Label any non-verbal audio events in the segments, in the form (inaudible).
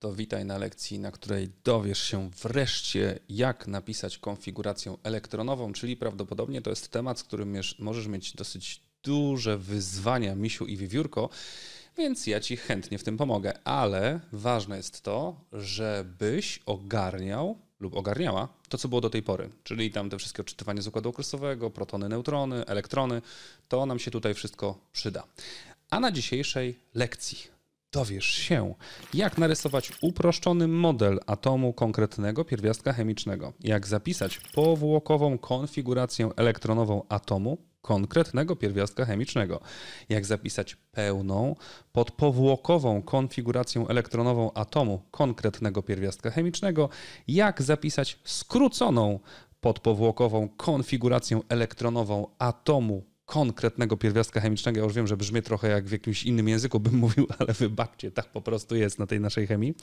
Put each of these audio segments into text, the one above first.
to witaj na lekcji, na której dowiesz się wreszcie, jak napisać konfigurację elektronową, czyli prawdopodobnie to jest temat, z którym możesz mieć dosyć duże wyzwania, misiu i wiewiórko, więc ja ci chętnie w tym pomogę. Ale ważne jest to, żebyś ogarniał lub ogarniała to, co było do tej pory, czyli tam te wszystkie odczytywanie z układu okresowego, protony, neutrony, elektrony, to nam się tutaj wszystko przyda. A na dzisiejszej lekcji Dowiesz się, jak narysować uproszczony model atomu konkretnego pierwiastka chemicznego, jak zapisać powłokową konfigurację elektronową atomu konkretnego pierwiastka chemicznego, jak zapisać pełną podpowłokową konfigurację elektronową atomu konkretnego pierwiastka chemicznego, jak zapisać skróconą podpowłokową konfigurację elektronową atomu konkretnego pierwiastka chemicznego. Ja już wiem, że brzmi trochę jak w jakimś innym języku bym (laughs) mówił, ale wybaczcie, tak po prostu jest na tej naszej chemii.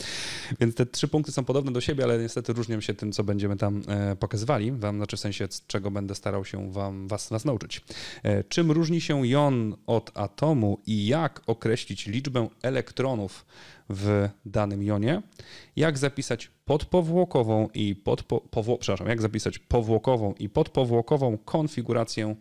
Więc te trzy punkty są podobne do siebie, ale niestety różnią się tym, co będziemy tam e, pokazywali wam, znaczy w sensie, czego będę starał się wam, was, was nauczyć. E, czym różni się jon od atomu i jak określić liczbę elektronów w danym jonie, jak zapisać podpowłokową i podpo, powło, jak zapisać powłokową i podpowłokową konfigurację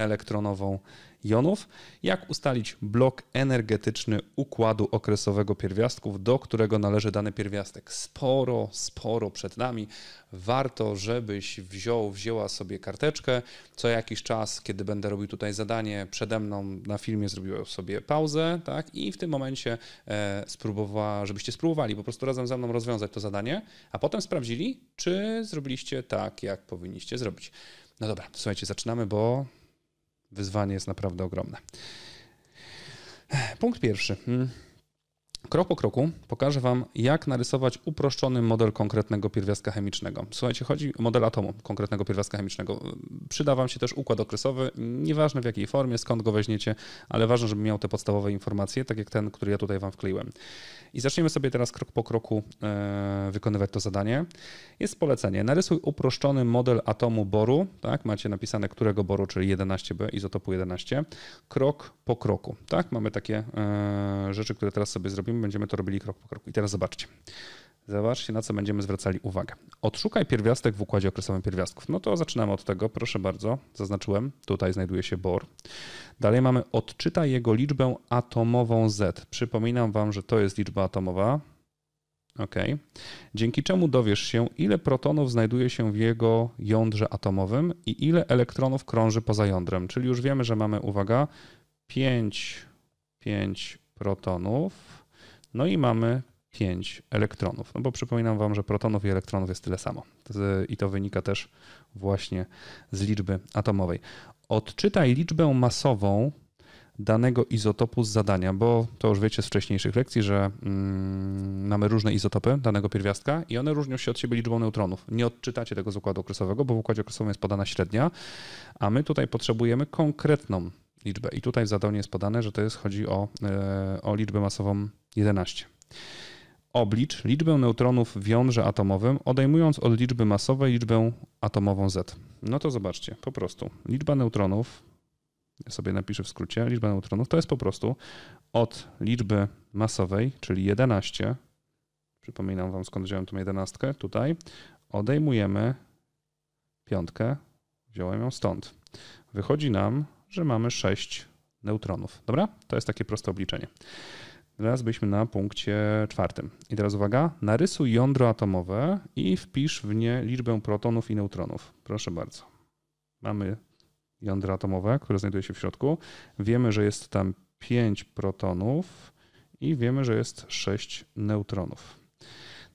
elektronową jonów, jak ustalić blok energetyczny układu okresowego pierwiastków, do którego należy dany pierwiastek. Sporo, sporo przed nami. Warto, żebyś wziął, wzięła sobie karteczkę. Co jakiś czas, kiedy będę robił tutaj zadanie, przede mną na filmie zrobiłem sobie pauzę, tak? I w tym momencie e, spróbowała, żebyście spróbowali po prostu razem ze mną rozwiązać to zadanie, a potem sprawdzili, czy zrobiliście tak, jak powinniście zrobić. No dobra, słuchajcie, zaczynamy, bo wyzwanie jest naprawdę ogromne. Punkt pierwszy. Hmm. Krok po kroku pokażę Wam, jak narysować uproszczony model konkretnego pierwiastka chemicznego. Słuchajcie, chodzi o model atomu konkretnego pierwiastka chemicznego. Przyda Wam się też układ okresowy, nieważne w jakiej formie, skąd go weźmiecie, ale ważne, żeby miał te podstawowe informacje, tak jak ten, który ja tutaj Wam wkleiłem. I zaczniemy sobie teraz krok po kroku e, wykonywać to zadanie. Jest polecenie. Narysuj uproszczony model atomu boru. Tak? Macie napisane, którego boru, czyli 11B, izotopu 11. Krok po kroku. Tak? Mamy takie e, rzeczy, które teraz sobie zrobimy robimy, będziemy to robili krok po kroku. I teraz zobaczcie. Zobaczcie, na co będziemy zwracali uwagę. Odszukaj pierwiastek w układzie okresowym pierwiastków. No to zaczynamy od tego, proszę bardzo. Zaznaczyłem, tutaj znajduje się bor. Dalej mamy odczytaj jego liczbę atomową z. Przypominam wam, że to jest liczba atomowa. Ok. Dzięki czemu dowiesz się, ile protonów znajduje się w jego jądrze atomowym i ile elektronów krąży poza jądrem. Czyli już wiemy, że mamy, uwaga, 5, 5 protonów no i mamy 5 elektronów. No bo przypominam Wam, że protonów i elektronów jest tyle samo. I to wynika też właśnie z liczby atomowej. Odczytaj liczbę masową danego izotopu z zadania, bo to już wiecie z wcześniejszych lekcji, że mm, mamy różne izotopy danego pierwiastka i one różnią się od siebie liczbą neutronów. Nie odczytacie tego z układu okresowego, bo w układzie okresowym jest podana średnia, a my tutaj potrzebujemy konkretną liczbę. I tutaj w zadaniu jest podane, że to jest, chodzi o, e, o liczbę masową 11. Oblicz liczbę neutronów w jądrze atomowym, odejmując od liczby masowej liczbę atomową z. No to zobaczcie, po prostu liczba neutronów, ja sobie napiszę w skrócie, liczba neutronów to jest po prostu od liczby masowej, czyli 11, przypominam wam skąd wziąłem tą 11, tutaj odejmujemy piątkę, wziąłem ją stąd. Wychodzi nam że mamy 6 neutronów. Dobra? To jest takie proste obliczenie. Teraz byliśmy na punkcie czwartym. I teraz uwaga, narysuj jądro atomowe i wpisz w nie liczbę protonów i neutronów. Proszę bardzo. Mamy jądro atomowe, które znajduje się w środku. Wiemy, że jest tam 5 protonów i wiemy, że jest 6 neutronów.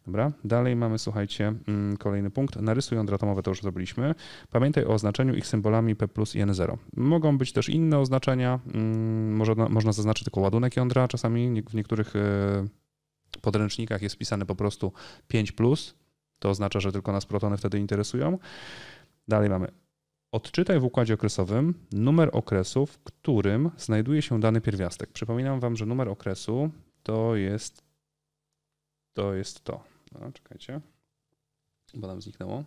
Dobra, dalej mamy, słuchajcie, mm, kolejny punkt. Narysuj jądra atomowe, to już zrobiliśmy. Pamiętaj o oznaczeniu ich symbolami P plus i N0. Mogą być też inne oznaczenia, mm, może, można zaznaczyć tylko ładunek jądra, czasami w niektórych e, podręcznikach jest pisane po prostu 5 plus, to oznacza, że tylko nas protony wtedy interesują. Dalej mamy Odczytaj w układzie okresowym numer okresu, w którym znajduje się dany pierwiastek. Przypominam Wam, że numer okresu to jest to. Jest to. A, czekajcie. Bo nam zniknęło.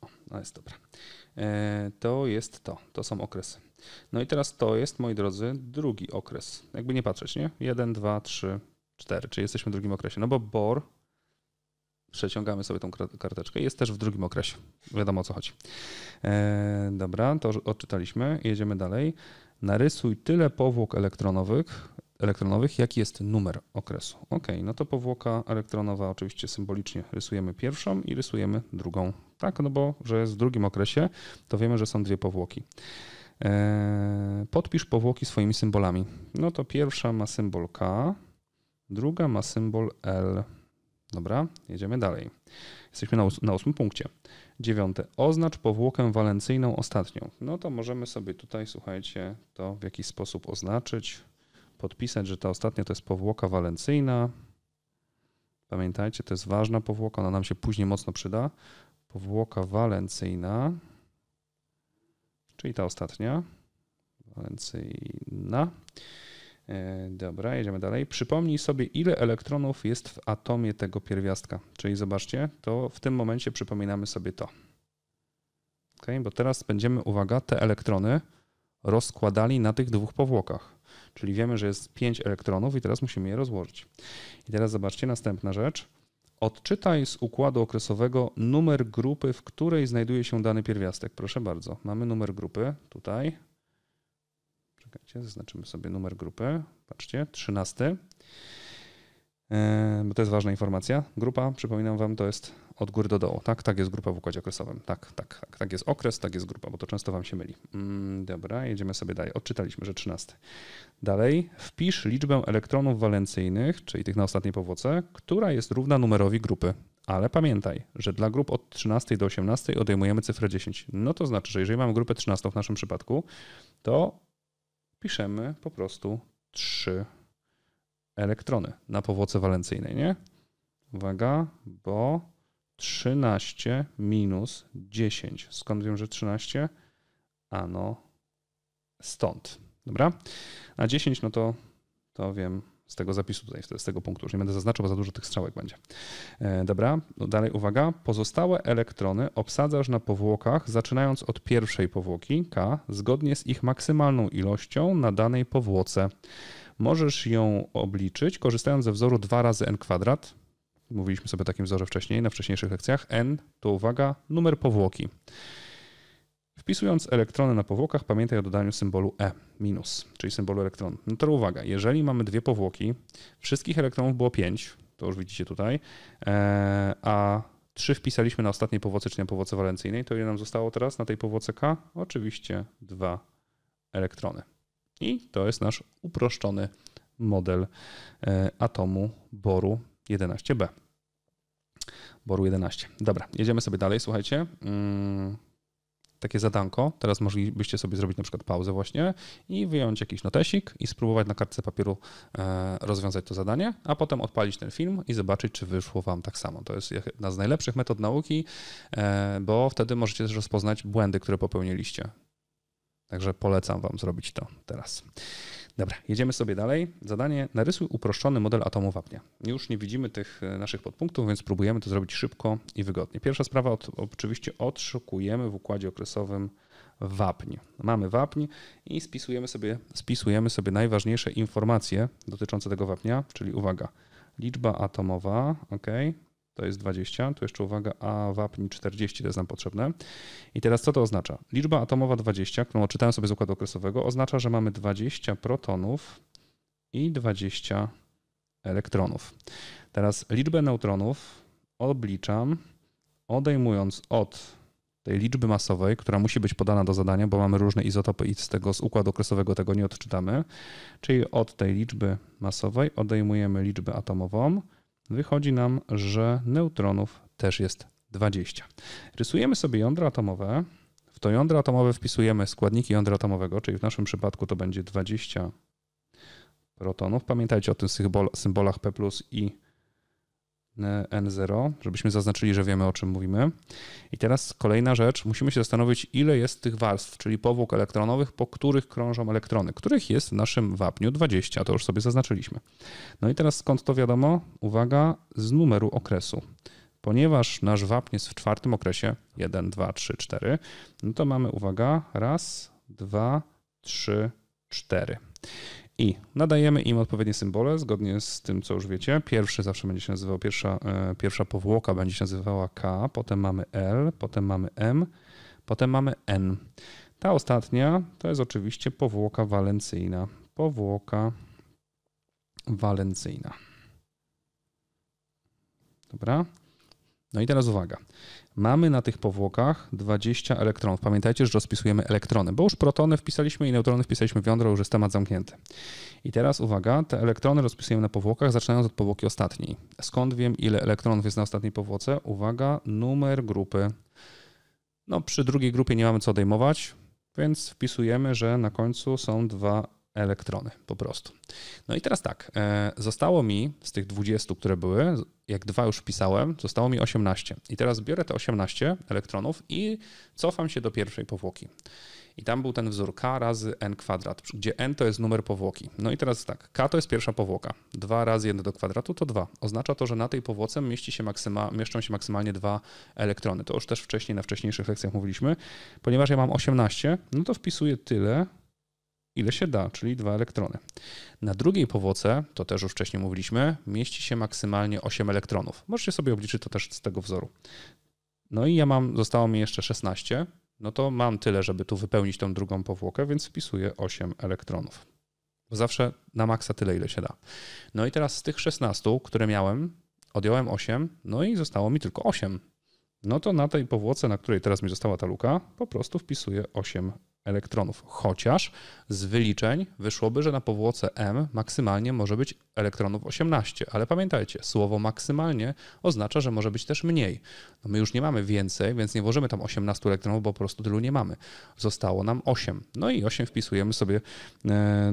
O, no jest dobra. E, to jest to. To są okresy. No i teraz to jest, moi drodzy, drugi okres. Jakby nie patrzeć, nie? 1, 2, 3, 4. Czyli jesteśmy w drugim okresie. No bo BOR, przeciągamy sobie tą karteczkę, jest też w drugim okresie. Wiadomo o co chodzi. E, dobra, to odczytaliśmy. Jedziemy dalej. Narysuj tyle powłok elektronowych, elektronowych, jaki jest numer okresu. Ok, no to powłoka elektronowa oczywiście symbolicznie rysujemy pierwszą i rysujemy drugą. Tak, no bo że jest w drugim okresie, to wiemy, że są dwie powłoki. E, podpisz powłoki swoimi symbolami. No to pierwsza ma symbol K, druga ma symbol L. Dobra, jedziemy dalej. Jesteśmy na, ós na ósmym punkcie. Dziewiąte. Oznacz powłokę walencyjną ostatnią. No to możemy sobie tutaj, słuchajcie, to w jakiś sposób oznaczyć podpisać, że ta ostatnia to jest powłoka walencyjna. Pamiętajcie, to jest ważna powłoka, ona nam się później mocno przyda. Powłoka walencyjna, czyli ta ostatnia. Walencyjna. E, dobra, jedziemy dalej. Przypomnij sobie, ile elektronów jest w atomie tego pierwiastka. Czyli zobaczcie, to w tym momencie przypominamy sobie to. Ok, bo teraz będziemy, uwaga, te elektrony rozkładali na tych dwóch powłokach. Czyli wiemy, że jest 5 elektronów i teraz musimy je rozłożyć. I teraz zobaczcie, następna rzecz. Odczytaj z układu okresowego numer grupy, w której znajduje się dany pierwiastek. Proszę bardzo, mamy numer grupy tutaj. Czekajcie, zaznaczymy sobie numer grupy. Patrzcie, 13. E, bo to jest ważna informacja. Grupa, przypominam Wam, to jest od góry do dołu, tak? Tak jest grupa w układzie okresowym. Tak, tak, tak. Tak jest okres, tak jest grupa, bo to często wam się myli. Mm, dobra, jedziemy sobie dalej. Odczytaliśmy, że 13. Dalej, wpisz liczbę elektronów walencyjnych, czyli tych na ostatniej powłoce, która jest równa numerowi grupy. Ale pamiętaj, że dla grup od 13 do 18 odejmujemy cyfrę 10. No to znaczy, że jeżeli mamy grupę 13 w naszym przypadku, to piszemy po prostu 3 elektrony na powłoce walencyjnej, nie? Uwaga, bo 13 minus 10. Skąd wiem, że 13? Ano stąd. Dobra? A 10 no to, to wiem z tego zapisu tutaj, z tego punktu. Już nie będę zaznaczał, bo za dużo tych strzałek będzie. E, dobra, no dalej uwaga. Pozostałe elektrony obsadzasz na powłokach, zaczynając od pierwszej powłoki K, zgodnie z ich maksymalną ilością na danej powłoce. Możesz ją obliczyć, korzystając ze wzoru 2 razy n kwadrat Mówiliśmy sobie o takim wzorze wcześniej, na wcześniejszych lekcjach. N to uwaga, numer powłoki. Wpisując elektrony na powłokach, pamiętaj o dodaniu symbolu E, minus, czyli symbolu elektronu. No to uwaga, jeżeli mamy dwie powłoki, wszystkich elektronów było 5, to już widzicie tutaj, e, a 3 wpisaliśmy na ostatniej powłoce, czyli na powłoce walencyjnej, to ile nam zostało teraz na tej powłoce K? Oczywiście dwa elektrony. I to jest nasz uproszczony model e, atomu boru 11b boru 11. Dobra, jedziemy sobie dalej, słuchajcie. Mm, takie zadanko. Teraz moglibyście sobie zrobić na przykład pauzę właśnie i wyjąć jakiś notesik i spróbować na kartce papieru e, rozwiązać to zadanie, a potem odpalić ten film i zobaczyć, czy wyszło wam tak samo. To jest jedna z najlepszych metod nauki, e, bo wtedy możecie też rozpoznać błędy, które popełniliście. Także polecam wam zrobić to teraz. Dobra, jedziemy sobie dalej. Zadanie narysuj uproszczony model atomu wapnia. Już nie widzimy tych e, naszych podpunktów, więc próbujemy to zrobić szybko i wygodnie. Pierwsza sprawa, od, oczywiście odszukujemy w układzie okresowym wapń. Mamy wapń i spisujemy sobie, spisujemy sobie najważniejsze informacje dotyczące tego wapnia, czyli uwaga, liczba atomowa, ok, to jest 20, tu jeszcze uwaga, a wapni 40 to jest nam potrzebne. I teraz co to oznacza? Liczba atomowa 20, którą odczytałem sobie z układu okresowego, oznacza, że mamy 20 protonów i 20 elektronów. Teraz liczbę neutronów obliczam odejmując od tej liczby masowej, która musi być podana do zadania, bo mamy różne izotopy i z tego z układu okresowego tego nie odczytamy, czyli od tej liczby masowej odejmujemy liczbę atomową wychodzi nam, że neutronów też jest 20. Rysujemy sobie jądra atomowe. W to jądro atomowe wpisujemy składniki jądra atomowego, czyli w naszym przypadku to będzie 20 protonów. Pamiętajcie o tych symbolach P i N0, żebyśmy zaznaczyli, że wiemy o czym mówimy. I teraz kolejna rzecz, musimy się zastanowić, ile jest tych warstw, czyli powłok elektronowych, po których krążą elektrony, których jest w naszym wapniu 20, a to już sobie zaznaczyliśmy. No i teraz skąd to wiadomo? Uwaga, z numeru okresu. Ponieważ nasz wapń jest w czwartym okresie 1, 2, 3, 4, no to mamy uwaga, raz, dwa, trzy, cztery. I nadajemy im odpowiednie symbole zgodnie z tym, co już wiecie. Pierwszy zawsze będzie się nazywał, pierwsza, e, pierwsza powłoka będzie się nazywała K, potem mamy L, potem mamy M, potem mamy N. Ta ostatnia to jest oczywiście powłoka walencyjna. Powłoka walencyjna. Dobra. No i teraz uwaga. Mamy na tych powłokach 20 elektronów. Pamiętajcie, że rozpisujemy elektrony, bo już protony wpisaliśmy i neutrony wpisaliśmy w jądro, już jest temat zamknięty. I teraz uwaga, te elektrony rozpisujemy na powłokach, zaczynając od powłoki ostatniej. Skąd wiem, ile elektronów jest na ostatniej powłoce? Uwaga, numer grupy. No, przy drugiej grupie nie mamy co odejmować, więc wpisujemy, że na końcu są dwa elektrony po prostu. No i teraz tak, e, zostało mi z tych 20, które były, jak dwa już wpisałem, zostało mi 18. I teraz biorę te 18 elektronów i cofam się do pierwszej powłoki. I tam był ten wzór k razy n kwadrat, gdzie n to jest numer powłoki. No i teraz tak, k to jest pierwsza powłoka. 2 razy 1 do kwadratu to 2. Oznacza to, że na tej powłoce mieści się maksyma, mieszczą się maksymalnie dwa elektrony. To już też wcześniej, na wcześniejszych lekcjach mówiliśmy. Ponieważ ja mam 18, no to wpisuję tyle, ile się da, czyli dwa elektrony. Na drugiej powłoce, to też już wcześniej mówiliśmy, mieści się maksymalnie 8 elektronów. Możecie sobie obliczyć to też z tego wzoru. No i ja mam, zostało mi jeszcze 16, no to mam tyle, żeby tu wypełnić tą drugą powłokę, więc wpisuję 8 elektronów. Bo zawsze na maksa tyle, ile się da. No i teraz z tych 16, które miałem, odjąłem 8, no i zostało mi tylko 8. No to na tej powłoce, na której teraz mi została ta luka, po prostu wpisuję 8 elektronów. Chociaż z wyliczeń wyszłoby, że na powłoce M maksymalnie może być elektronów 18, ale pamiętajcie, słowo maksymalnie oznacza, że może być też mniej. No my już nie mamy więcej, więc nie włożymy tam 18 elektronów, bo po prostu tylu nie mamy. Zostało nam 8. No i 8 wpisujemy sobie e,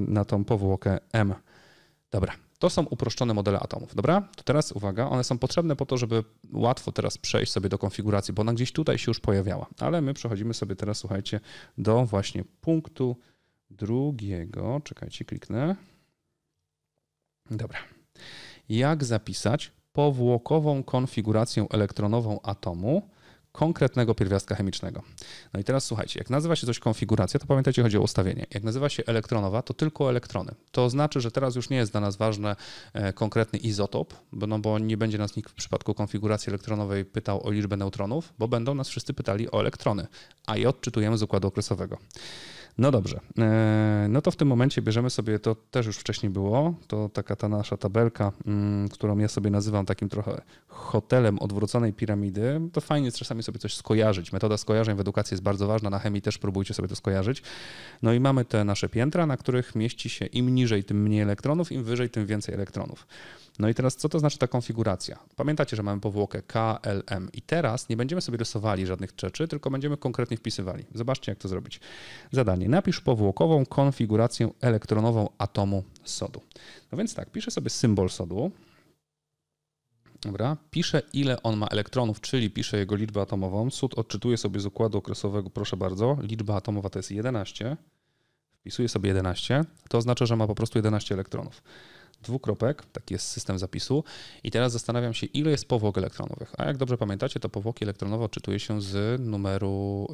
na tą powłokę M. Dobra, to są uproszczone modele atomów, dobra? To teraz uwaga, one są potrzebne po to, żeby łatwo teraz przejść sobie do konfiguracji, bo ona gdzieś tutaj się już pojawiała. Ale my przechodzimy sobie teraz, słuchajcie, do właśnie punktu drugiego. Czekajcie, kliknę. Dobra. Jak zapisać powłokową konfigurację elektronową atomu konkretnego pierwiastka chemicznego. No i teraz słuchajcie, jak nazywa się coś konfiguracja, to pamiętajcie, chodzi o ustawienie. Jak nazywa się elektronowa, to tylko elektrony. To znaczy, że teraz już nie jest dla nas ważny e, konkretny izotop, bo, no bo nie będzie nas nikt w przypadku konfiguracji elektronowej pytał o liczbę neutronów, bo będą nas wszyscy pytali o elektrony, a je odczytujemy z układu okresowego. No dobrze, e, no to w tym momencie bierzemy sobie, to też już wcześniej było, to taka ta nasza tabelka, mm, którą ja sobie nazywam takim trochę hotelem odwróconej piramidy. To fajnie jest czasami sobie coś skojarzyć. Metoda skojarzeń w edukacji jest bardzo ważna, na chemii też próbujcie sobie to skojarzyć. No i mamy te nasze piętra, na których mieści się im niżej, tym mniej elektronów, im wyżej, tym więcej elektronów. No i teraz co to znaczy ta konfiguracja? Pamiętacie, że mamy powłokę K, L, M i teraz nie będziemy sobie rysowali żadnych rzeczy, tylko będziemy konkretnie wpisywali. Zobaczcie, jak to zrobić. Zadanie napisz powłokową konfigurację elektronową atomu sodu. No więc tak, piszę sobie symbol sodu. Dobra, piszę ile on ma elektronów, czyli piszę jego liczbę atomową. Sód odczytuję sobie z układu okresowego, proszę bardzo. Liczba atomowa to jest 11. Wpisuję sobie 11. To oznacza, że ma po prostu 11 elektronów dwukropek, taki jest system zapisu. I teraz zastanawiam się, ile jest powłok elektronowych. A jak dobrze pamiętacie, to powłoki elektronowe odczytuje się z numeru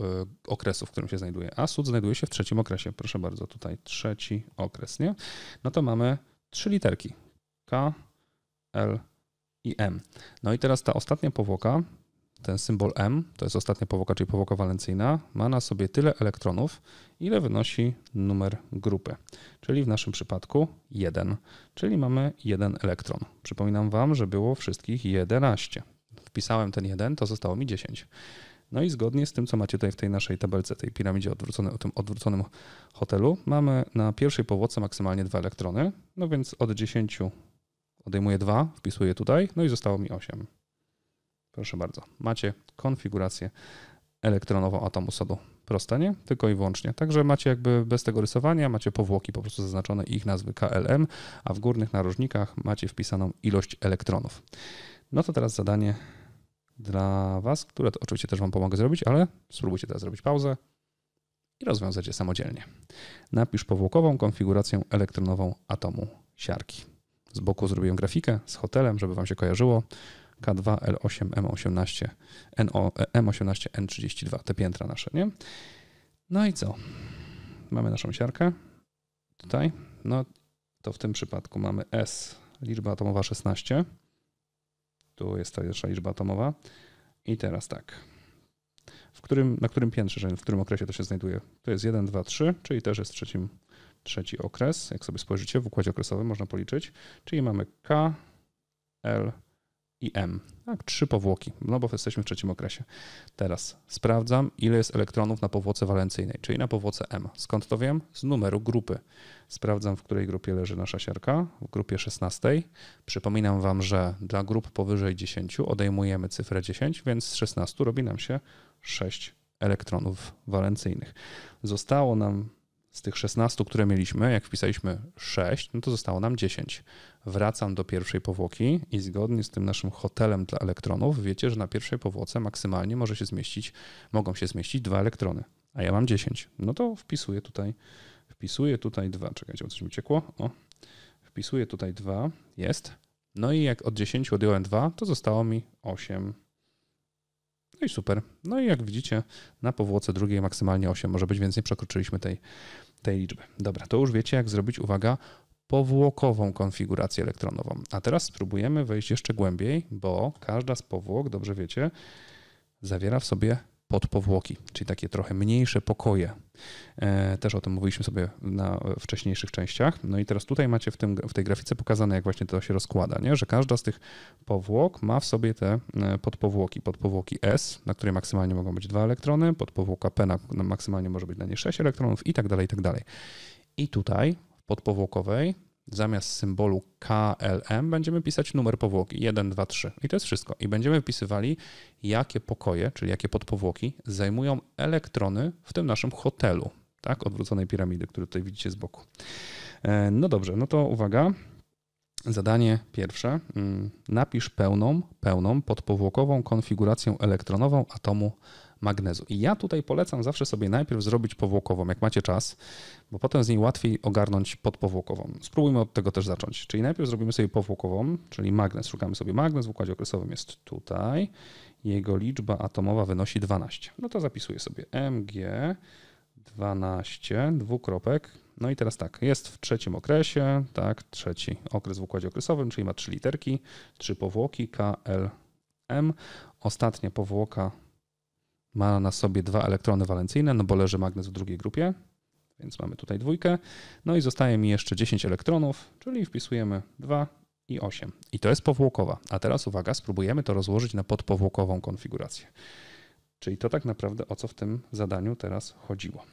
y, okresu, w którym się znajduje. A sód znajduje się w trzecim okresie. Proszę bardzo, tutaj trzeci okres, nie? No to mamy trzy literki. K, L i M. No i teraz ta ostatnia powłoka ten symbol M, to jest ostatnia powłoka, czyli powłoka walencyjna, ma na sobie tyle elektronów, ile wynosi numer grupy, czyli w naszym przypadku 1, czyli mamy 1 elektron. Przypominam Wam, że było wszystkich 11. Wpisałem ten 1, to zostało mi 10. No i zgodnie z tym, co macie tutaj w tej naszej tabelce, tej piramidzie odwróconej, o tym odwróconym hotelu, mamy na pierwszej powłoce maksymalnie 2 elektrony, no więc od 10 odejmuję 2, wpisuję tutaj, no i zostało mi 8. Proszę bardzo, macie konfigurację elektronową atomu sodu. Proste, nie? Tylko i wyłącznie. Także macie jakby bez tego rysowania, macie powłoki po prostu zaznaczone ich nazwy KLM, a w górnych narożnikach macie wpisaną ilość elektronów. No to teraz zadanie dla Was, które to oczywiście też Wam pomogę zrobić, ale spróbujcie teraz zrobić pauzę i rozwiązać je samodzielnie. Napisz powłokową konfigurację elektronową atomu siarki. Z boku zrobiłem grafikę z hotelem, żeby Wam się kojarzyło. K2, L8, M18, NO, M18, N32, te piętra nasze, nie? No i co? Mamy naszą siarkę tutaj, no to w tym przypadku mamy S, liczba atomowa 16, tu jest ta jeszcze liczba atomowa i teraz tak, w którym, na którym piętrze, w którym okresie to się znajduje? To jest 1, 2, 3, czyli też jest trzecim, trzeci okres, jak sobie spojrzycie w układzie okresowym można policzyć, czyli mamy K, L, i M. Tak, trzy powłoki, no bo jesteśmy w trzecim okresie. Teraz sprawdzam, ile jest elektronów na powłoce walencyjnej, czyli na powłoce M. Skąd to wiem? Z numeru grupy. Sprawdzam, w której grupie leży nasza siarka, w grupie 16. Przypominam Wam, że dla grup powyżej 10 odejmujemy cyfrę 10, więc z 16 robi nam się 6 elektronów walencyjnych. Zostało nam z tych 16, które mieliśmy, jak wpisaliśmy 6, no to zostało nam 10. Wracam do pierwszej powłoki i zgodnie z tym naszym hotelem dla elektronów, wiecie, że na pierwszej powłoce maksymalnie może się zmieścić, mogą się zmieścić dwa elektrony, a ja mam 10. No to wpisuję tutaj, wpisuję tutaj 2. Czekajcie, coś mi ciekło. O. Wpisuję tutaj 2, jest. No i jak od 10 odjąłem 2, to zostało mi 8. No i super. No i jak widzicie, na powłoce drugiej maksymalnie 8 może być, więc nie przekroczyliśmy tej, tej liczby. Dobra, to już wiecie, jak zrobić, uwaga, powłokową konfigurację elektronową. A teraz spróbujemy wejść jeszcze głębiej, bo każda z powłok, dobrze wiecie, zawiera w sobie podpowłoki, czyli takie trochę mniejsze pokoje. E, też o tym mówiliśmy sobie na wcześniejszych częściach. No i teraz tutaj macie w, tym, w tej grafice pokazane, jak właśnie to się rozkłada, nie? że każda z tych powłok ma w sobie te e, podpowłoki. Podpowłoki S, na której maksymalnie mogą być dwa elektrony, podpowłoka P, na, na maksymalnie może być na niej sześć elektronów i tak dalej, i tak dalej. I tutaj podpowłokowej zamiast symbolu KLM będziemy pisać numer powłoki 1, 2, 3 i to jest wszystko. I będziemy wpisywali, jakie pokoje, czyli jakie podpowłoki zajmują elektrony w tym naszym hotelu, tak, odwróconej piramidy, którą tutaj widzicie z boku. E, no dobrze, no to uwaga. Zadanie pierwsze. Mm, napisz pełną, pełną podpowłokową konfigurację elektronową atomu magnezu. I ja tutaj polecam zawsze sobie najpierw zrobić powłokową, jak macie czas, bo potem z niej łatwiej ogarnąć podpowłokową. Spróbujmy od tego też zacząć. Czyli najpierw zrobimy sobie powłokową, czyli magnez. Szukamy sobie magnez, w układzie okresowym jest tutaj. Jego liczba atomowa wynosi 12. No to zapisuję sobie Mg 12, dwukropek. No i teraz tak, jest w trzecim okresie, tak, trzeci okres w układzie okresowym, czyli ma trzy literki, trzy powłoki KLM. Ostatnia powłoka ma na sobie dwa elektrony walencyjne, no bo leży magnes w drugiej grupie, więc mamy tutaj dwójkę. No i zostaje mi jeszcze 10 elektronów, czyli wpisujemy 2 i 8. I to jest powłokowa. A teraz uwaga, spróbujemy to rozłożyć na podpowłokową konfigurację. Czyli to tak naprawdę o co w tym zadaniu teraz chodziło.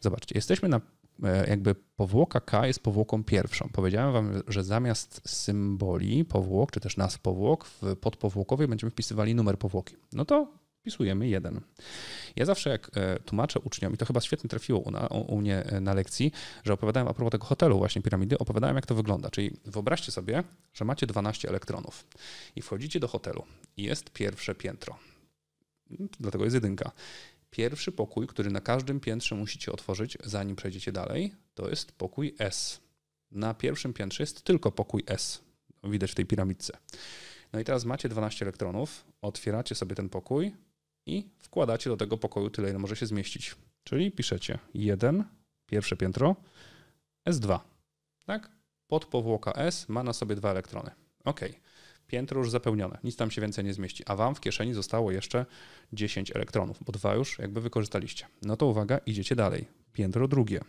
Zobaczcie, jesteśmy na e, jakby powłoka K jest powłoką pierwszą. Powiedziałem wam, że zamiast symboli powłok, czy też nazw powłok, w podpowłokowej będziemy wpisywali numer powłoki. No to wpisujemy jeden. Ja zawsze jak e, tłumaczę uczniom, i to chyba świetnie trafiło u, na, u mnie e, na lekcji, że opowiadałem a propos tego hotelu właśnie piramidy, opowiadałem jak to wygląda. Czyli wyobraźcie sobie, że macie 12 elektronów i wchodzicie do hotelu i jest pierwsze piętro. Mm, dlatego jest jedynka. Pierwszy pokój, który na każdym piętrze musicie otworzyć, zanim przejdziecie dalej, to jest pokój S. Na pierwszym piętrze jest tylko pokój S. Widać w tej piramidce. No i teraz macie 12 elektronów, otwieracie sobie ten pokój, i wkładacie do tego pokoju tyle, ile może się zmieścić. Czyli piszecie 1, pierwsze piętro, S2. Tak? Podpowłoka S ma na sobie dwa elektrony. OK. Piętro już zapełnione, nic tam się więcej nie zmieści, a wam w kieszeni zostało jeszcze 10 elektronów, bo dwa już jakby wykorzystaliście. No to uwaga, idziecie dalej. Piętro drugie.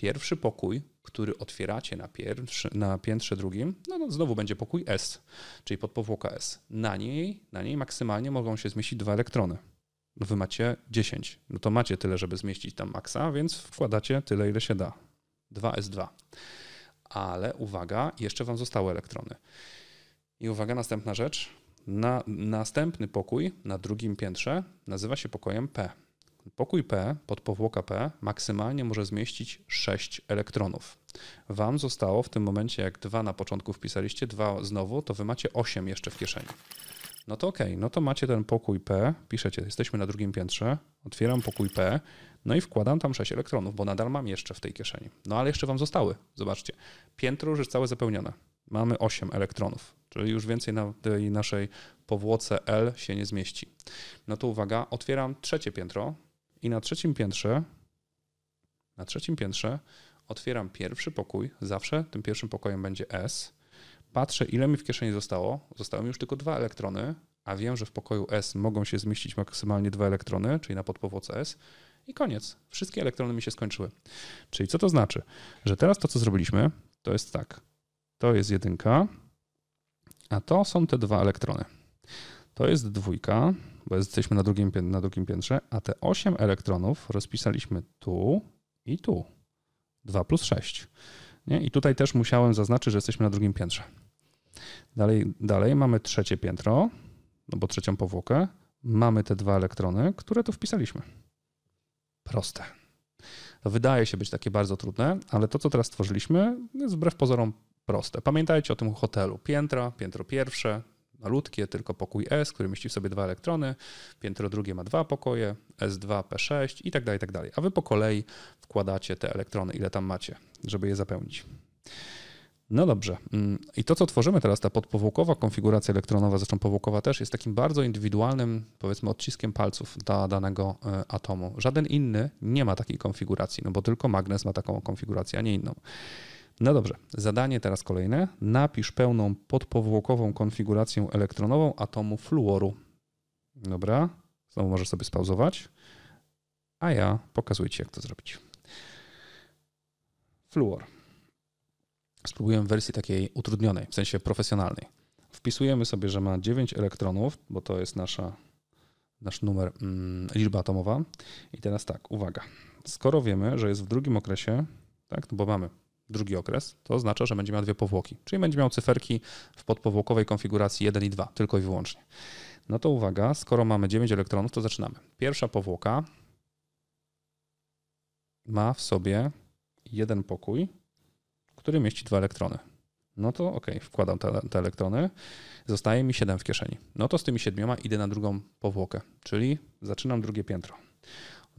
Pierwszy pokój, który otwieracie na, pierwszy, na piętrze drugim, no, no znowu będzie pokój S, czyli podpowłoka S. Na niej, na niej maksymalnie mogą się zmieścić dwa elektrony. No wy macie 10, no to macie tyle, żeby zmieścić tam maksa, więc wkładacie tyle, ile się da. 2S2. Ale uwaga, jeszcze wam zostały elektrony. I uwaga, następna rzecz. Na, następny pokój na drugim piętrze nazywa się pokojem P. Pokój P pod powłoka P maksymalnie może zmieścić 6 elektronów. Wam zostało w tym momencie, jak dwa na początku wpisaliście, dwa znowu, to wy macie 8 jeszcze w kieszeni. No to okej, okay, no to macie ten pokój P, piszecie, jesteśmy na drugim piętrze, otwieram pokój P, no i wkładam tam 6 elektronów, bo nadal mam jeszcze w tej kieszeni. No ale jeszcze wam zostały, zobaczcie. Piętro już jest całe zapełnione, mamy 8 elektronów, czyli już więcej na tej naszej powłoce L się nie zmieści. No to uwaga, otwieram trzecie piętro, i na trzecim piętrze, na trzecim piętrze otwieram pierwszy pokój. Zawsze tym pierwszym pokojem będzie S. Patrzę, ile mi w kieszeni zostało. Zostały mi już tylko dwa elektrony, a wiem, że w pokoju S mogą się zmieścić maksymalnie dwa elektrony, czyli na podpowłoce S. I koniec. Wszystkie elektrony mi się skończyły. Czyli co to znaczy? Że teraz to, co zrobiliśmy, to jest tak. To jest jedynka, a to są te dwa elektrony. To jest dwójka, bo jesteśmy na drugim, na drugim piętrze, a te 8 elektronów rozpisaliśmy tu i tu. 2 plus 6. Nie? I tutaj też musiałem zaznaczyć, że jesteśmy na drugim piętrze. Dalej, dalej mamy trzecie piętro, no bo trzecią powłokę. Mamy te dwa elektrony, które tu wpisaliśmy. Proste. To wydaje się być takie bardzo trudne, ale to, co teraz stworzyliśmy, jest wbrew pozorom proste. Pamiętajcie o tym hotelu. Piętra, piętro pierwsze, malutkie, tylko pokój S, który mieści w sobie dwa elektrony, piętro drugie ma dwa pokoje, S2, P6 i tak dalej, tak dalej. A wy po kolei wkładacie te elektrony, ile tam macie, żeby je zapełnić. No dobrze. Mm, I to, co tworzymy teraz, ta podpowłokowa konfiguracja elektronowa, zresztą powłokowa też, jest takim bardzo indywidualnym, powiedzmy, odciskiem palców dla danego e, atomu. Żaden inny nie ma takiej konfiguracji, no bo tylko magnes ma taką konfigurację, a nie inną. No dobrze, zadanie teraz kolejne. Napisz pełną podpowłokową konfigurację elektronową atomu fluoru. Dobra, znowu możesz sobie spauzować, a ja pokazuję Ci, jak to zrobić. Fluor. Spróbuję w wersji takiej utrudnionej, w sensie profesjonalnej. Wpisujemy sobie, że ma 9 elektronów, bo to jest nasza, nasz numer, mm, liczba atomowa. I teraz tak, uwaga. Skoro wiemy, że jest w drugim okresie, tak, no bo mamy drugi okres, to oznacza, że będzie miał dwie powłoki, czyli będzie miał cyferki w podpowłokowej konfiguracji 1 i 2, tylko i wyłącznie. No to uwaga, skoro mamy 9 elektronów, to zaczynamy. Pierwsza powłoka ma w sobie jeden pokój, który mieści dwa elektrony. No to ok, wkładam te, te, elektrony, zostaje mi 7 w kieszeni. No to z tymi siedmioma idę na drugą powłokę, czyli zaczynam drugie piętro.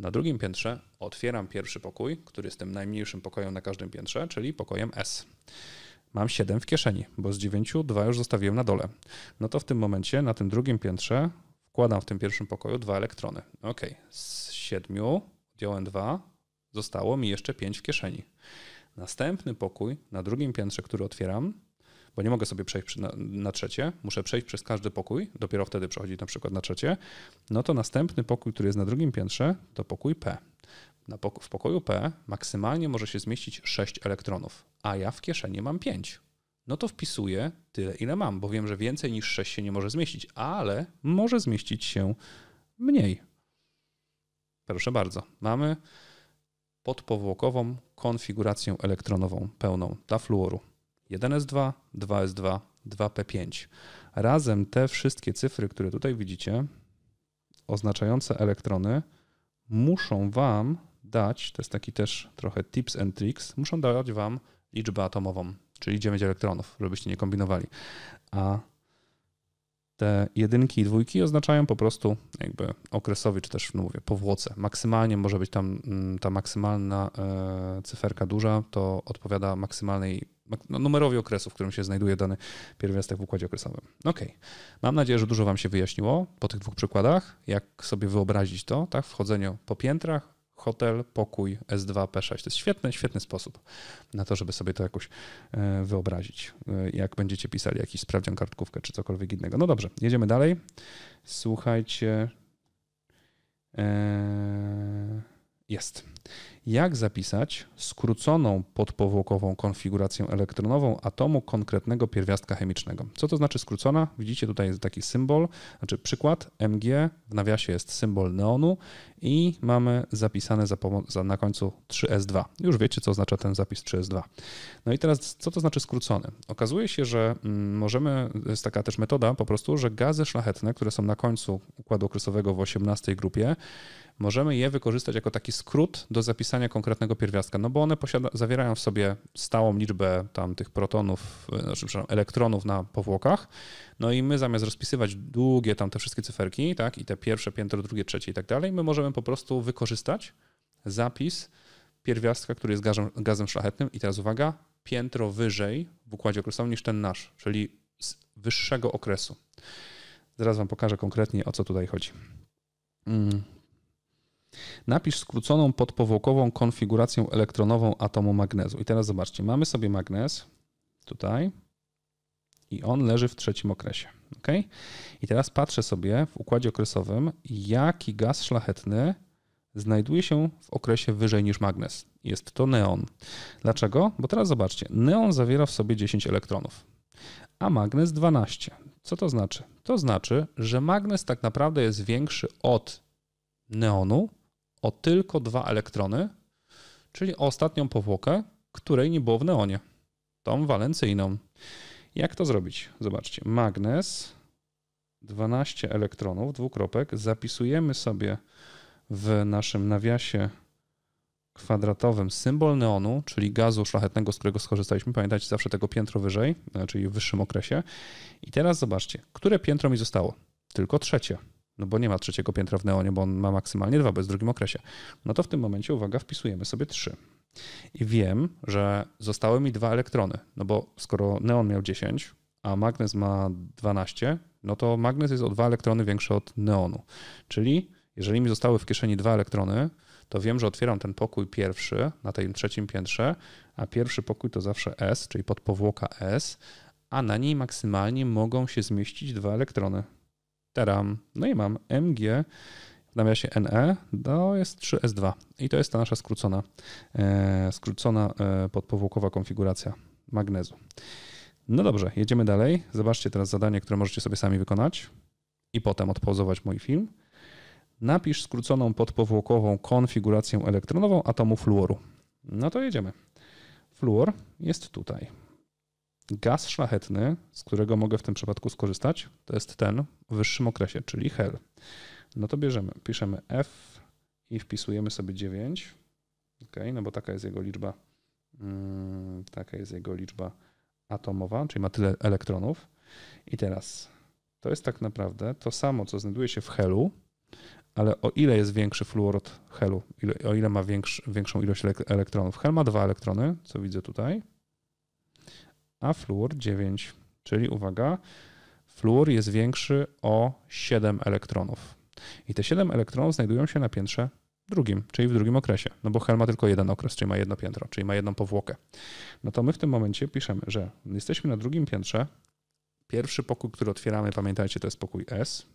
Na drugim piętrze otwieram pierwszy pokój, który jest tym najmniejszym pokojem na każdym piętrze, czyli pokojem S. Mam 7 w kieszeni, bo z 9 dwa już zostawiłem na dole. No to w tym momencie na tym drugim piętrze wkładam w tym pierwszym pokoju dwa elektrony. Ok, z 7 odjąłem 2, zostało mi jeszcze 5 w kieszeni. Następny pokój na drugim piętrze, który otwieram, bo nie mogę sobie przejść na, na, trzecie, muszę przejść przez każdy pokój, dopiero wtedy przechodzić na przykład na trzecie, no to następny pokój, który jest na drugim piętrze, to pokój P. w pokoju P maksymalnie może się zmieścić 6 elektronów, a ja w kieszeni mam 5 no to wpisuję tyle, ile mam, bo wiem, że więcej niż 6 się nie może zmieścić, ale może zmieścić się mniej. Proszę bardzo, mamy podpowłokową konfigurację elektronową pełną dla fluoru. 1S2, 2S2, 2P5. Razem te wszystkie cyfry, które tutaj widzicie, oznaczające elektrony, muszą Wam dać, to jest taki też trochę tips and tricks, muszą dać Wam liczbę atomową, czyli 9 elektronów, żebyście nie kombinowali. A te jedynki i dwójki oznaczają po prostu jakby okresowi, czy też no mówię, powłoce. Maksymalnie może być tam mm, ta maksymalna e, cyferka duża, to odpowiada maksymalnej no, numerowi okresu, w którym się znajduje dany pierwiastek w układzie okresowym. Ok, mam nadzieję, że dużo Wam się wyjaśniło po tych dwóch przykładach, jak sobie wyobrazić to, tak, wchodzenie po piętrach, hotel, pokój S2, P6. To jest świetny, świetny sposób na to, żeby sobie to jakoś e, wyobrazić, e, jak będziecie pisali jakiś sprawdzian, kartkówkę czy cokolwiek innego. No dobrze, jedziemy dalej. Słuchajcie. E, jest jak zapisać skróconą podpowłokową konfigurację elektronową atomu konkretnego pierwiastka chemicznego. Co to znaczy skrócona? Widzicie tutaj jest taki symbol, znaczy przykład Mg, w nawiasie jest symbol neonu i mamy zapisane za za, na końcu 3S2. Już wiecie, co oznacza ten zapis 3S2. No i teraz, co to znaczy skrócony? Okazuje się, że mm, możemy, jest taka też metoda po prostu, że gazy szlachetne, które są na końcu układu okresowego w 18 grupie, możemy je wykorzystać jako taki skrót do zapisania konkretnego pierwiastka, no bo one posiada, zawierają w sobie stałą liczbę tam tych protonów, e, znaczy, elektronów na powłokach, no i my zamiast rozpisywać długie tam te wszystkie cyferki, tak, i te pierwsze piętro, drugie, trzecie i tak dalej, my możemy po prostu wykorzystać zapis pierwiastka, który jest gazem, gazem szlachetnym i teraz uwaga, piętro wyżej w układzie okresowym niż ten nasz, czyli z wyższego okresu. Zaraz Wam pokażę konkretnie, o co tutaj chodzi. Mm. Napisz skróconą podpowołkową konfigurację elektronową atomu magnezu. I teraz zobaczcie, mamy sobie magnez tutaj i on leży w trzecim okresie. ok? I teraz patrzę sobie w układzie okresowym, jaki gaz szlachetny znajduje się w okresie wyżej niż magnez. Jest to neon. Dlaczego? Bo teraz zobaczcie, neon zawiera w sobie 10 elektronów, a magnez 12. Co to znaczy? To znaczy, że magnez tak naprawdę jest większy od neonu o tylko dwa elektrony, czyli ostatnią powłokę, której nie było w neonie, tą walencyjną. Jak to zrobić? Zobaczcie, magnes, 12 elektronów, dwukropek, zapisujemy sobie w naszym nawiasie kwadratowym symbol neonu, czyli gazu szlachetnego, z którego skorzystaliśmy. Pamiętajcie zawsze tego piętro wyżej, e, czyli w wyższym okresie. I teraz zobaczcie, które piętro mi zostało? Tylko trzecie no bo nie ma trzeciego piętra w neonie, bo on ma maksymalnie dwa, bo jest w drugim okresie, no to w tym momencie, uwaga, wpisujemy sobie trzy. I wiem, że zostały mi dwa elektrony, no bo skoro neon miał 10, a magnes ma 12, no to magnes jest o dwa elektrony większy od neonu. Czyli jeżeli mi zostały w kieszeni dwa elektrony, to wiem, że otwieram ten pokój pierwszy na tym trzecim piętrze, a pierwszy pokój to zawsze S, czyli podpowłoka S, a na niej maksymalnie mogą się zmieścić dwa elektrony. Teram. No i mam MG w nawiasie NE, to jest 3S2 i to jest ta nasza skrócona, e, skrócona e, podpowłokowa konfiguracja magnezu. No dobrze, jedziemy dalej. Zobaczcie teraz zadanie, które możecie sobie sami wykonać i potem odpozować mój film. Napisz skróconą podpowłokową konfigurację elektronową atomu fluoru. No to jedziemy. Fluor jest tutaj. Gaz szlachetny, z którego mogę w tym przypadku skorzystać, to jest ten w wyższym okresie, czyli hel. No to bierzemy, piszemy F i wpisujemy sobie 9. Ok, no bo taka jest jego liczba, mm, taka jest jego liczba atomowa, czyli ma tyle elektronów. I teraz to jest tak naprawdę to samo, co znajduje się w helu, ale o ile jest większy fluor od helu, o ile ma większą ilość elektronów. Hel ma dwa elektrony, co widzę tutaj, a fluor 9. Czyli uwaga, fluor jest większy o 7 elektronów. I te 7 elektronów znajdują się na piętrze drugim, czyli w drugim okresie. No bo Hel ma tylko jeden okres, czyli ma jedno piętro, czyli ma jedną powłokę. No to my w tym momencie piszemy, że jesteśmy na drugim piętrze. Pierwszy pokój, który otwieramy, pamiętajcie, to jest pokój S.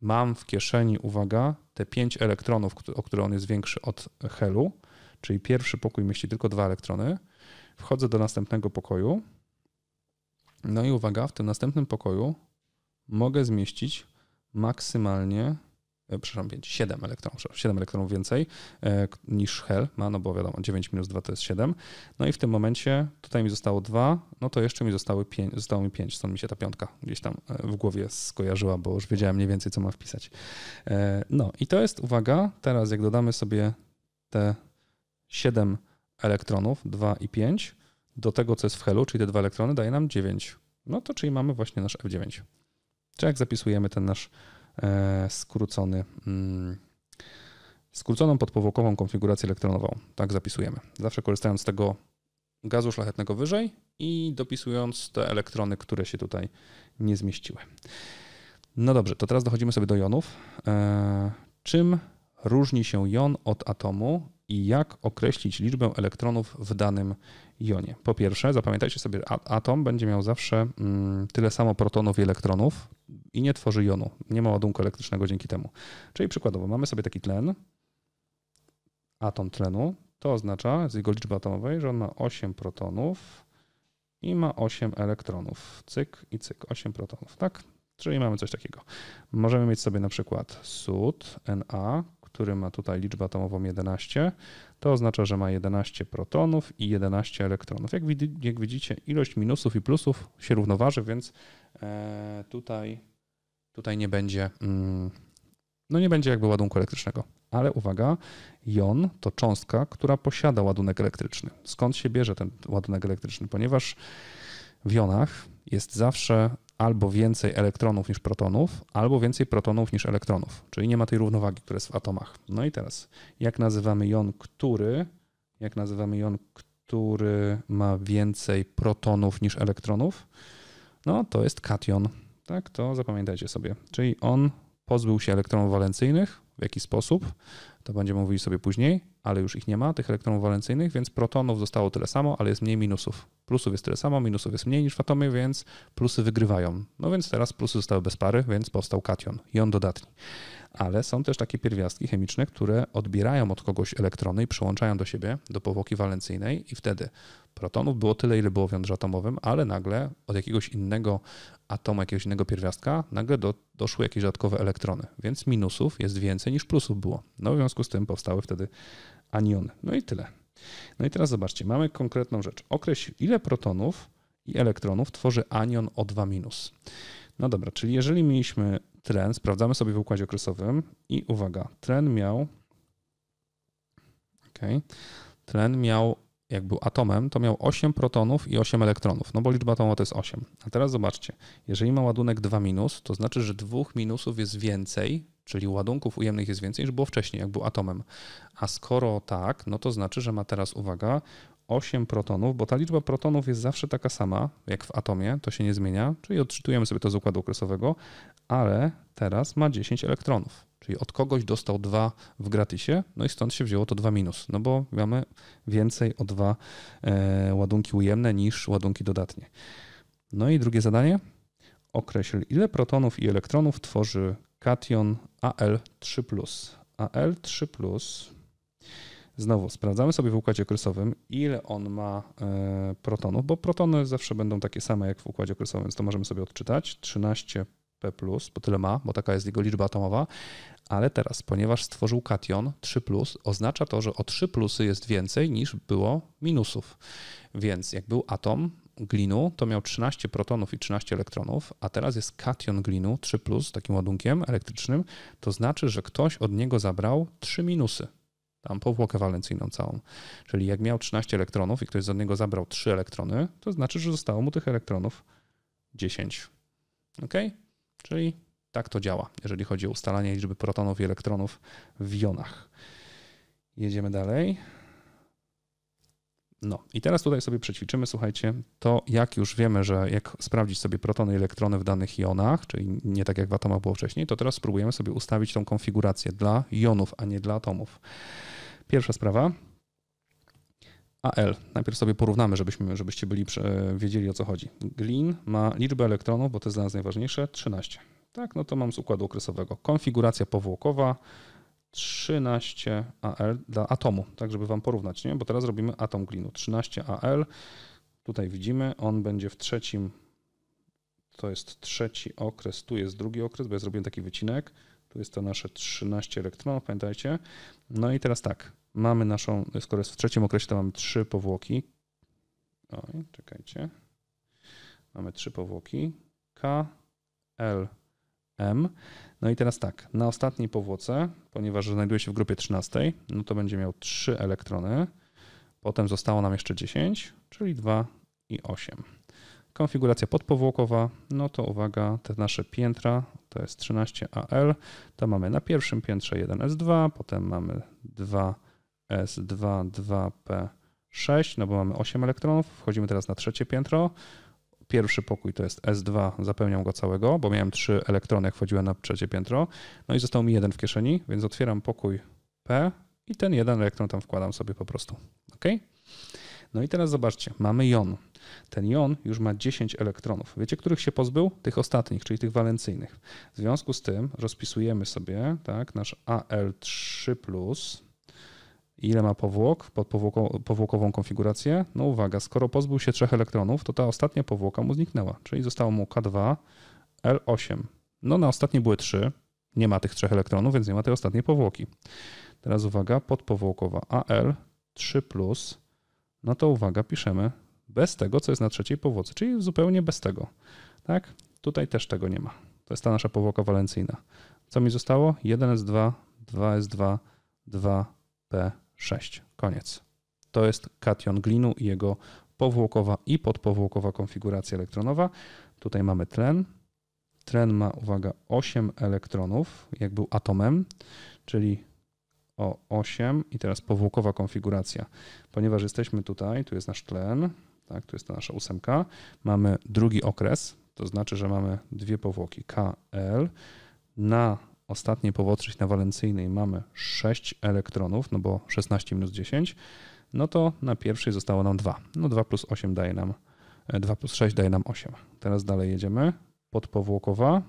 Mam w kieszeni, uwaga, te 5 elektronów, o które on jest większy od Helu, czyli pierwszy pokój mieści tylko dwa elektrony. Wchodzę do następnego pokoju. No i uwaga, w tym następnym pokoju mogę zmieścić maksymalnie e, przepraszam, 5, 7 elektronów, 7 elektronów więcej e, niż Hel ma, no bo wiadomo, 9 minus 2 to jest 7. No i w tym momencie tutaj mi zostało 2, no to jeszcze mi zostały 5, zostało mi 5, stąd mi się ta piątka gdzieś tam e, w głowie skojarzyła, bo już wiedziałem mniej więcej, co ma wpisać. no i to jest, uwaga, teraz jak dodamy sobie te 7 elektronów, 2 i 5, do tego, co jest w helu, czyli te dwa elektrony, daje nam 9. No to czyli mamy właśnie nasz F9. Czy jak zapisujemy ten nasz e, skrócony, mm, skróconą podpowłokową konfigurację elektronową. Tak zapisujemy. Zawsze korzystając z tego gazu szlachetnego wyżej i dopisując te elektrony, które się tutaj nie zmieściły. No dobrze, to teraz dochodzimy sobie do jonów. E, czym różni się jon od atomu i jak określić liczbę elektronów w danym jonie. Po pierwsze, zapamiętajcie sobie, atom będzie miał zawsze mm, tyle samo protonów i elektronów i nie tworzy jonu. Nie ma ładunku elektrycznego dzięki temu. Czyli przykładowo, mamy sobie taki tlen, atom tlenu, to oznacza z jego liczby atomowej, że on ma 8 protonów i ma 8 elektronów. Cyk i cyk, 8 protonów, tak? Czyli mamy coś takiego. Możemy mieć sobie na przykład sód Na, który ma tutaj liczbę atomową 11, to oznacza, że ma 11 protonów i 11 elektronów. Jak, jak widzicie, ilość minusów i plusów się równoważy, więc e, tutaj, tutaj nie będzie. Mm, no nie będzie jakby ładunku elektrycznego. Ale uwaga, jon to cząstka, która posiada ładunek elektryczny. Skąd się bierze ten ładunek elektryczny? Ponieważ w jonach jest zawsze albo więcej elektronów niż protonów, albo więcej protonów niż elektronów, czyli nie ma tej równowagi, która jest w atomach. No i teraz, jak nazywamy jon, który, jak nazywamy jon, który ma więcej protonów niż elektronów? No to jest kation, tak? To zapamiętajcie sobie. Czyli on pozbył się elektronów walencyjnych, w jaki sposób, to będziemy mówili sobie później, ale już ich nie ma, tych elektronów walencyjnych, więc protonów zostało tyle samo, ale jest mniej minusów. Plusów jest tyle samo, minusów jest mniej niż w atomie, więc plusy wygrywają. No więc teraz plusy zostały bez pary, więc powstał kation, on dodatni ale są też takie pierwiastki chemiczne, które odbierają od kogoś elektrony i przyłączają do siebie, do powłoki walencyjnej i wtedy protonów było tyle, ile było w jądrze atomowym, ale nagle od jakiegoś innego atomu, jakiegoś innego pierwiastka, nagle do, doszły jakieś dodatkowe elektrony, więc minusów jest więcej niż plusów było. No w związku z tym powstały wtedy aniony. No i tyle. No i teraz zobaczcie, mamy konkretną rzecz. Określ, ile protonów i elektronów tworzy anion O2-. No dobra, czyli jeżeli mieliśmy tren, sprawdzamy sobie w układzie okresowym i uwaga, tren miał, okay, tren miał, jak był atomem, to miał 8 protonów i 8 elektronów, no bo liczba atomowa to jest 8. A teraz zobaczcie, jeżeli ma ładunek 2 minus, to znaczy, że dwóch minusów jest więcej czyli ładunków ujemnych jest więcej niż było wcześniej, jak był atomem. A skoro tak, no to znaczy, że ma teraz, uwaga, 8 protonów, bo ta liczba protonów jest zawsze taka sama, jak w atomie, to się nie zmienia, czyli odczytujemy sobie to z układu okresowego, ale teraz ma 10 elektronów. Czyli od kogoś dostał 2 w gratisie, no i stąd się wzięło to 2 minus, no bo mamy więcej o 2 e, ładunki ujemne niż ładunki dodatnie. No i drugie zadanie. Określ, ile protonów i elektronów tworzy kation Al3. Al3 znowu sprawdzamy sobie w układzie okresowym, ile on ma e, protonów, bo protony zawsze będą takie same jak w układzie okresowym, więc to możemy sobie odczytać. 13 P, bo tyle ma, bo taka jest jego liczba atomowa. Ale teraz, ponieważ stworzył kation 3, oznacza to, że o 3 plusy jest więcej niż było minusów. Więc jak był atom glinu, to miał 13 protonów i 13 elektronów, a teraz jest kation glinu 3, takim ładunkiem elektrycznym, to znaczy, że ktoś od niego zabrał 3 minusy tam powłokę walencyjną całą. Czyli jak miał 13 elektronów i ktoś z niego zabrał 3 elektrony, to znaczy, że zostało mu tych elektronów 10. ok? Czyli tak to działa, jeżeli chodzi o ustalanie liczby protonów i elektronów w jonach. Jedziemy dalej. No i teraz tutaj sobie przećwiczymy, słuchajcie, to jak już wiemy, że jak sprawdzić sobie protony i elektrony w danych jonach, czyli nie tak jak w atomach było wcześniej, to teraz spróbujemy sobie ustawić tą konfigurację dla jonów, a nie dla atomów. Pierwsza sprawa, AL. Najpierw sobie porównamy, żebyśmy, żebyście byli wiedzieli o co chodzi. Glin ma liczbę elektronów, bo to jest dla nas najważniejsze, 13. Tak, no to mam z układu okresowego. Konfiguracja powłokowa 13 AL dla atomu, tak żeby wam porównać, nie? Bo teraz robimy atom glinu 13 AL. Tutaj widzimy, on będzie w trzecim to jest trzeci okres, tu jest drugi okres, bo ja zrobiłem taki wycinek. Tu jest to nasze 13 elektronów, pamiętajcie. No i teraz tak, mamy naszą, skoro jest w trzecim okresie, to mamy trzy powłoki. Oj, czekajcie. Mamy trzy powłoki. K, L, M. No i teraz tak, na ostatniej powłoce, ponieważ znajduje się w grupie 13, no to będzie miał 3 elektrony. Potem zostało nam jeszcze 10, czyli 2 i 8. Konfiguracja podpowłokowa, no to uwaga, te nasze piętra to jest 13AL. To mamy na pierwszym piętrze 1S2, potem mamy 2 S22P6, no bo mamy 8 elektronów. Wchodzimy teraz na trzecie piętro. Pierwszy pokój to jest S2, zapełniam go całego, bo miałem 3 elektrony, jak wchodziłem na trzecie piętro. No i został mi jeden w kieszeni, więc otwieram pokój P i ten jeden elektron tam wkładam sobie po prostu. OK? No i teraz zobaczcie, mamy jon. Ten jon już ma 10 elektronów. Wiecie, których się pozbył? Tych ostatnich, czyli tych walencyjnych. W związku z tym rozpisujemy sobie tak, nasz Al3+, Ile ma powłok pod powłoko, powłokową konfigurację? No uwaga, skoro pozbył się trzech elektronów, to ta ostatnia powłoka mu zniknęła, czyli zostało mu K2, L8. No na ostatnie były trzy, nie ma tych trzech elektronów, więc nie ma tej ostatniej powłoki. Teraz uwaga, podpowłokowa AL3+, no to uwaga, piszemy bez tego, co jest na trzeciej powłoce, czyli zupełnie bez tego. Tak? Tutaj też tego nie ma. To jest ta nasza powłoka walencyjna. Co mi zostało? 1S2, 2S2, 2P, 6. Koniec. To jest kation glinu i jego powłokowa i podpowłokowa konfiguracja elektronowa. Tutaj mamy tlen. Tlen ma, uwaga, 8 elektronów, jak był atomem, czyli o 8 i teraz powłokowa konfiguracja. Ponieważ jesteśmy tutaj, tu jest nasz tlen, tak, tu jest ta nasza ósemka, mamy drugi okres, to znaczy, że mamy dwie powłoki KL. Na ostatnie powłotrzeć na walencyjnej mamy 6 elektronów, no bo 16 minus 10, no to na pierwszej zostało nam 2. No 2 plus 8 daje nam, 2 e, plus 6 daje nam 8. Teraz dalej jedziemy. Podpowłokowa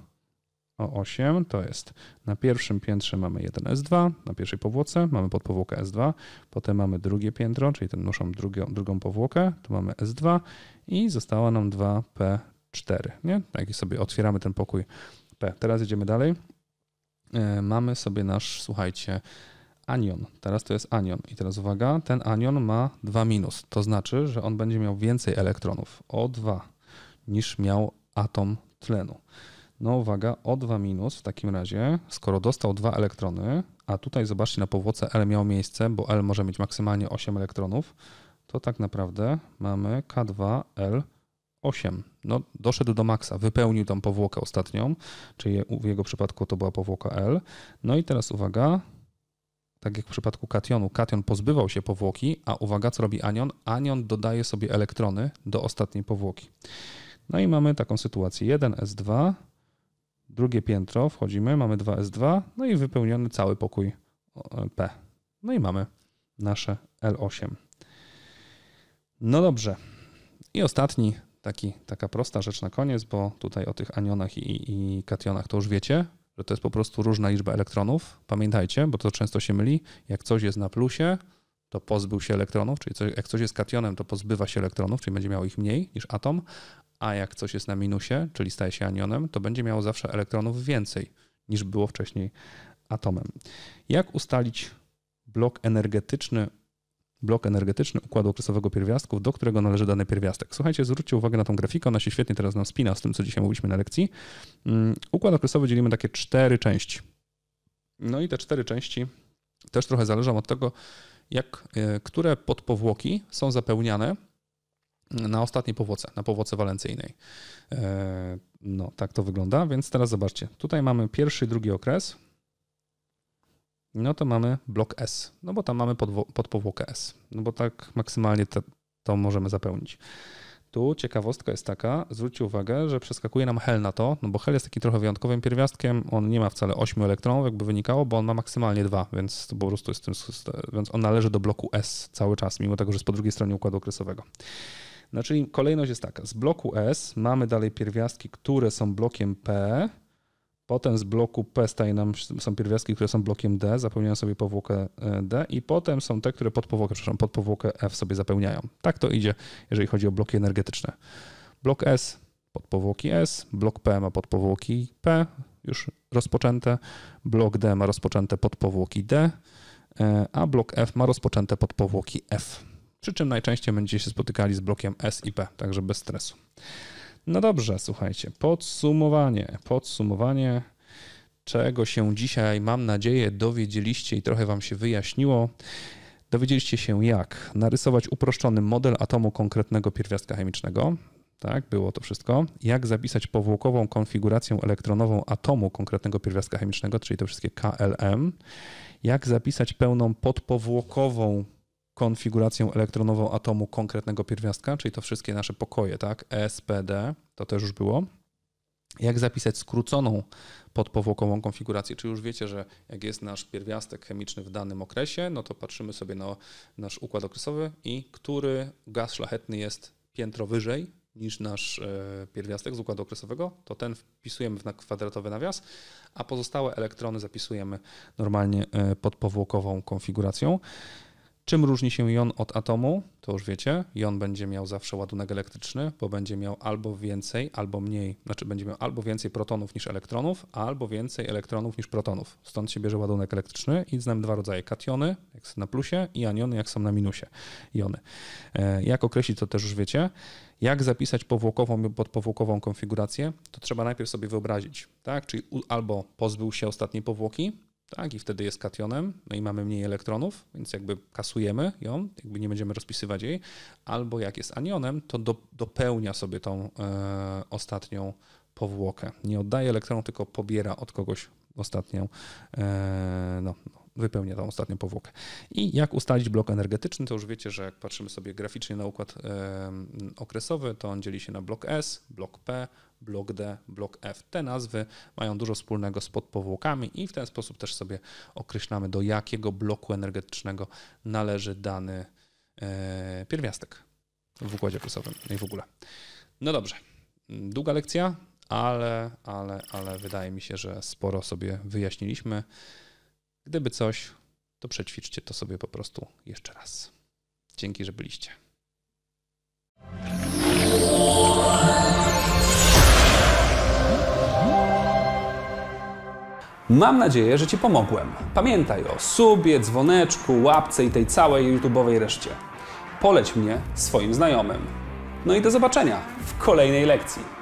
o 8 to jest na pierwszym piętrze mamy 1 S2, na pierwszej powłoce mamy podpowłokę S2, potem mamy drugie piętro, czyli ten noszą drugą, drugą powłokę, tu mamy S2 i została nam 2P4, nie? Tak i sobie otwieramy ten pokój P. Teraz jedziemy dalej. E, mamy sobie nasz, słuchajcie, anion. Teraz to jest anion. I teraz uwaga, ten anion ma 2 minus. To znaczy, że on będzie miał więcej elektronów O2 niż miał atom tlenu. No uwaga, O2 minus w takim razie, skoro dostał dwa elektrony, a tutaj zobaczcie na powłoce L miało miejsce, bo L może mieć maksymalnie 8 elektronów, to tak naprawdę mamy K2L 8. No, doszedł do maksa, wypełnił tą powłokę ostatnią, czyli w jego przypadku to była powłoka L. No i teraz uwaga, tak jak w przypadku kationu, kation pozbywał się powłoki, a uwaga, co robi anion? Anion dodaje sobie elektrony do ostatniej powłoki. No i mamy taką sytuację 1S2, drugie piętro, wchodzimy, mamy 2S2, no i wypełniony cały pokój e, P. No i mamy nasze L8. No dobrze. I ostatni Taki, taka prosta rzecz na koniec, bo tutaj o tych anionach i, i kationach to już wiecie, że to jest po prostu różna liczba elektronów. Pamiętajcie, bo to często się myli, jak coś jest na plusie, to pozbył się elektronów, czyli jak coś jest kationem, to pozbywa się elektronów, czyli będzie miał ich mniej niż atom, a jak coś jest na minusie, czyli staje się anionem, to będzie miało zawsze elektronów więcej niż było wcześniej atomem. Jak ustalić blok energetyczny blok energetyczny układu okresowego pierwiastków, do którego należy dany pierwiastek. Słuchajcie, zwróćcie uwagę na tą grafikę, ona się świetnie teraz nam spina z tym, co dzisiaj mówiliśmy na lekcji. Mm, układ okresowy dzielimy takie cztery części. No i te cztery części też trochę zależą od tego, jak, e, które podpowłoki są zapełniane na ostatniej powłoce, na powłoce walencyjnej. E, no, tak to wygląda, więc teraz zobaczcie. Tutaj mamy pierwszy i drugi okres no to mamy blok S, no bo tam mamy podpowłokę S, no bo tak maksymalnie to, to możemy zapełnić. Tu ciekawostka jest taka, zwróćcie uwagę, że przeskakuje nam hel na to, no bo hel jest taki trochę wyjątkowym pierwiastkiem, on nie ma wcale 8 elektronów, jakby wynikało, bo on ma maksymalnie 2, więc to po prostu jest tym, więc on należy do bloku S cały czas, mimo tego, że jest po drugiej stronie układu okresowego. No czyli kolejność jest taka, z bloku S mamy dalej pierwiastki, które są blokiem P, Potem z bloku P staje nam, są pierwiastki, które są blokiem D, zapełniają sobie powłokę e, D i potem są te, które pod powłokę, przepraszam, pod powłokę F sobie zapełniają. Tak to idzie, jeżeli chodzi o bloki energetyczne. Blok S pod powłoki S, blok P ma pod powłoki P już rozpoczęte, blok D ma rozpoczęte pod powłoki D, e, a blok F ma rozpoczęte pod powłoki F. Przy czym najczęściej będziecie się spotykali z blokiem S i P, także bez stresu. No dobrze, słuchajcie, podsumowanie, podsumowanie, czego się dzisiaj, mam nadzieję, dowiedzieliście i trochę Wam się wyjaśniło. Dowiedzieliście się, jak narysować uproszczony model atomu konkretnego pierwiastka chemicznego. Tak, było to wszystko. Jak zapisać powłokową konfigurację elektronową atomu konkretnego pierwiastka chemicznego, czyli te wszystkie KLM. Jak zapisać pełną podpowłokową konfigurację elektronową atomu konkretnego pierwiastka, czyli to wszystkie nasze pokoje, tak? E, SPD, to też już było. Jak zapisać skróconą podpowłokową konfigurację? Czy już wiecie, że jak jest nasz pierwiastek chemiczny w danym okresie, no to patrzymy sobie na nasz układ okresowy i który gaz szlachetny jest piętro wyżej niż nasz e, pierwiastek z układu okresowego, to ten wpisujemy w kwadratowy nawias, a pozostałe elektrony zapisujemy normalnie e, podpowłokową konfiguracją. Czym różni się jon od atomu? To już wiecie. Jon będzie miał zawsze ładunek elektryczny, bo będzie miał albo więcej, albo mniej. Znaczy będzie miał albo więcej protonów niż elektronów, albo więcej elektronów niż protonów. Stąd się bierze ładunek elektryczny i znam dwa rodzaje. Kationy, jak są na plusie i aniony, jak są na minusie. Jony. E, jak określić, to też już wiecie. Jak zapisać powłokową lub podpowłokową konfigurację? To trzeba najpierw sobie wyobrazić, tak? Czyli albo pozbył się ostatniej powłoki, tak? I wtedy jest kationem, no i mamy mniej elektronów, więc jakby kasujemy ją, jakby nie będziemy rozpisywać jej, albo jak jest anionem, to do, dopełnia sobie tą e, ostatnią powłokę. Nie oddaje elektronu, tylko pobiera od kogoś ostatnią, e, no, wypełnia tą ostatnią powłokę. I jak ustalić blok energetyczny, to już wiecie, że jak patrzymy sobie graficznie na układ e, okresowy, to on dzieli się na blok S, blok P, blok D, blok F. Te nazwy mają dużo wspólnego z podpowłokami i w ten sposób też sobie określamy, do jakiego bloku energetycznego należy dany e, pierwiastek w układzie plusowym i w ogóle. No dobrze, długa lekcja, ale, ale, ale wydaje mi się, że sporo sobie wyjaśniliśmy. Gdyby coś, to przećwiczcie to sobie po prostu jeszcze raz. Dzięki, że byliście. Mam nadzieję, że Ci pomogłem. Pamiętaj o subie, dzwoneczku, łapce i tej całej YouTube'owej reszcie. Poleć mnie swoim znajomym. No i do zobaczenia w kolejnej lekcji.